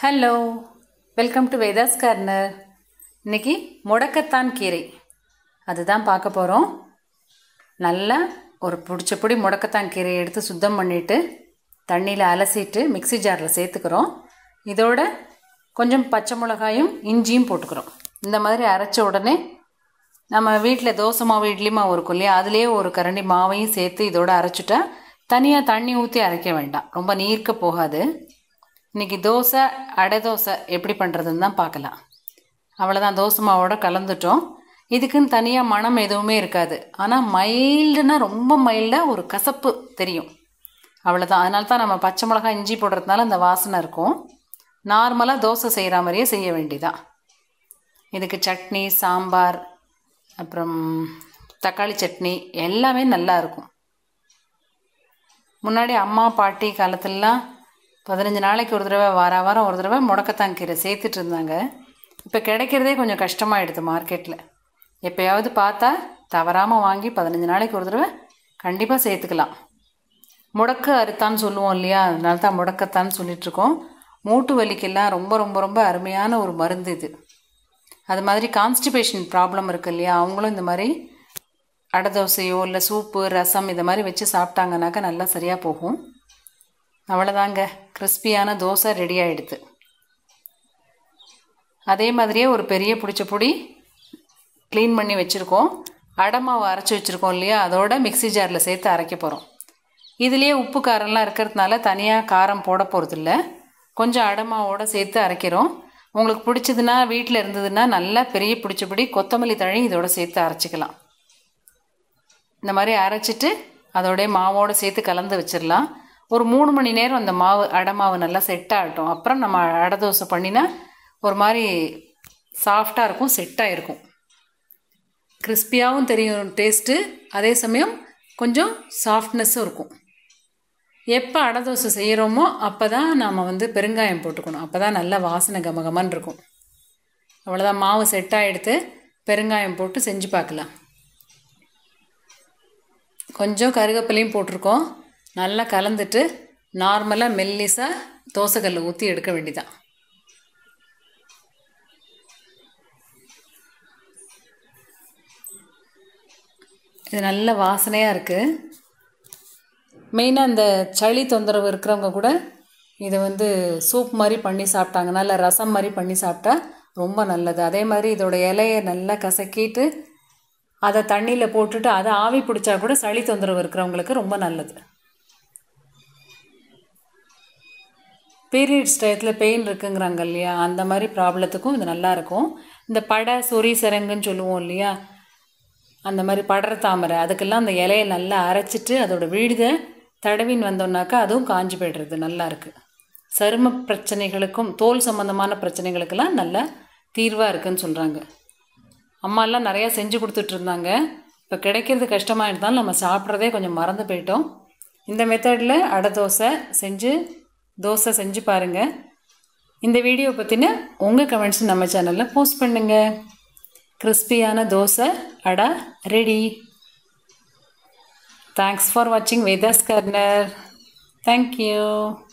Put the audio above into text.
hello welcome to Veda's corner இன்றைக்கி முடக்கத்தான் கீரை அதுதான் பார்க்க போகிறோம் நல்லா ஒரு பிடி முடக்கத்தான் கீரையை எடுத்து சுத்தம் பண்ணிவிட்டு தண்ணியில் அலசிட்டு மிக்சி ஜாரில் சேர்த்துக்கிறோம் இதோட கொஞ்சம் பச்சை மிளகாயும் இஞ்சியும் போட்டுக்கிறோம் இந்த மாதிரி அரைச்ச உடனே நம்ம வீட்டில் தோசை மாவு இட்லி மாவு இருக்கும் இல்லையா அதுலேயே ஒரு கரண்டி மாவையும் சேர்த்து இதோட அரைச்சிட்டா தனியாக தண்ணி ஊற்றி அரைக்க வேண்டாம் ரொம்ப நீர்க்க போகாது இன்றைக்கி தோசை அடை தோசை எப்படி பண்ணுறதுன்னு தான் பார்க்கலாம் அவ்வளோதான் தோசை மாவோட கலந்துட்டோம் இதுக்குன்னு தனியாக மனம் எதுவுமே இருக்காது ஆனால் மைல்டுனா ரொம்ப மைல்டாக ஒரு கசப்பு தெரியும் அவ்வளோதான் அதனால தான் நம்ம பச்சை மிளகா இஞ்சி போடுறதுனால அந்த வாசனை இருக்கும் நார்மலாக தோசை செய்கிற மாதிரியே செய்ய வேண்டிதான் இதுக்கு சட்னி சாம்பார் அப்புறம் தக்காளி சட்னி எல்லாமே நல்லா இருக்கும் முன்னாடி அம்மா பாட்டி காலத்துலலாம் பதினஞ்சு நாளைக்கு ஒரு தடவை வார வாரம் ஒரு தடவை முடக்கத்தான் கீரை சேர்த்துட்டு இருந்தாங்க இப்போ கிடைக்கிறதே கொஞ்சம் கஷ்டமாகிடுது மார்க்கெட்டில் எப்போயாவது பார்த்தா தவறாமல் வாங்கி பதினஞ்சு நாளைக்கு ஒரு தடவை கண்டிப்பாக சேர்த்துக்கலாம் முடக்க அறுத்தான்னு சொல்லுவோம் இல்லையா அதனால தான் முடக்கத்தான்னு சொல்லிகிட்ருக்கோம் மூட்டு வலிக்கெல்லாம் ரொம்ப ரொம்ப ரொம்ப அருமையான ஒரு மருந்து இது அது மாதிரி கான்ஸ்டிபேஷன் ப்ராப்ளம் இருக்குது இல்லையா அவங்களும் இந்த மாதிரி அடை தோசையோ இல்லை சூப்பு ரசம் இதை மாதிரி வச்சு சாப்பிட்டாங்கனாக்கா நல்லா சரியாக போகும் அவ்வளோதாங்க கிறிஸ்பியான தோசை ரெடி ஆகிடுது அதே மாதிரியே ஒரு பெரிய பிடிச்ச பொடி க்ளீன் பண்ணி வச்சுருக்கோம் அடமாவை அரைச்சி வச்சுருக்கோம் இல்லையா அதோட மிக்சி ஜாரில் சேர்த்து அரைக்க போகிறோம் இதுலேயே உப்பு காரம்லாம் இருக்கிறதுனால தனியாக காரம் போட போகிறதில்ல கொஞ்சம் அடமாவோட சேர்த்து அரைக்கிறோம் உங்களுக்கு பிடிச்சதுன்னா வீட்டில் இருந்ததுன்னா நல்லா பெரிய பிடிச்சபடி கொத்தமல்லி தழி இதோட சேர்த்து அரைச்சிக்கலாம் இந்த மாதிரி அரைச்சிட்டு அதோடைய மாவோடு சேர்த்து கலந்து வச்சிடலாம் ஒரு மூணு மணி நேரம் அந்த மாவு அடை மாவு நல்லா செட் ஆகட்டும் அப்புறம் நம்ம அடை தோசை பண்ணினா ஒரு மாதிரி சாஃப்டாக இருக்கும் செட்டாக இருக்கும் கிறிஸ்பியாகவும் தெரியும் டேஸ்ட்டு அதே சமயம் கொஞ்சம் சாஃப்ட்னஸ்ஸும் இருக்கும் எப்போ அடை தோசை செய்கிறோமோ அப்போ தான் நாம் வந்து பெருங்காயம் போட்டுக்கணும் அப்போ தான் நல்ல வாசனை கமகமான் இருக்கும் அவ்வளோதான் மாவு செட்டாக எடுத்து பெருங்காயம் போட்டு செஞ்சு பார்க்கலாம் கொஞ்சம் கருகப்பிலையும் போட்டிருக்கோம் நல்லா கலந்துட்டு நார்மலாக மெல்லிஸாக தோசைக்கல்லை ஊற்றி எடுக்க வேண்டிதான் இது நல்ல வாசனையாக இருக்குது மெயினாக இந்த சளி தொந்தரவு இருக்கிறவங்க கூட இதை வந்து சூப் மாதிரி பண்ணி சாப்பிட்டாங்க நல்ல ரசம் மாதிரி பண்ணி சாப்பிட்டா ரொம்ப நல்லது அதே மாதிரி இதோட இலையை நல்லா கசக்கிட்டு அதை தண்ணியில் போட்டுட்டு அதை ஆவி பிடிச்சா கூட சளி தொந்தரவு இருக்கிறவங்களுக்கு ரொம்ப நல்லது பீரியட்ஸ் டயத்தில் பெயின் இருக்குங்கிறாங்க இல்லையா அந்த மாதிரி ப்ராப்ளத்துக்கும் இது நல்லாயிருக்கும் இந்த படை சொறி சரங்குன்னு சொல்லுவோம் இல்லையா அந்த மாதிரி படற தாமரை அதுக்கெல்லாம் அந்த இலையை நல்லா அரைச்சிட்டு அதோடய விழுதை தடவின்னு வந்தோம்னாக்கா அதுவும் காஞ்சி போய்டுறது நல்லாயிருக்கு சரும பிரச்சனைகளுக்கும் தோல் சம்மந்தமான பிரச்சனைகளுக்கெல்லாம் நல்ல தீர்வாக இருக்குதுன்னு சொல்கிறாங்க அம்மாலாம் நிறையா செஞ்சு கொடுத்துட்ருந்தாங்க இப்போ கிடைக்கிறது கஷ்டமாக இருந்தாலும் நம்ம சாப்பிட்றதே கொஞ்சம் மறந்து போயிட்டோம் இந்த மெத்தடில் அடை தோசை செஞ்சு தோசை செஞ்சு பாருங்கள் இந்த வீடியோ பற்றின உங்கள் கமெண்ட்ஸ் நம்ம சேனலில் போஸ்ட் பண்ணுங்கள் கிறிஸ்பியான தோசை அடா ரெடி தேங்க்ஸ் ஃபார் வாட்சிங் வேதாஸ் கர்னர் தேங்க்யூ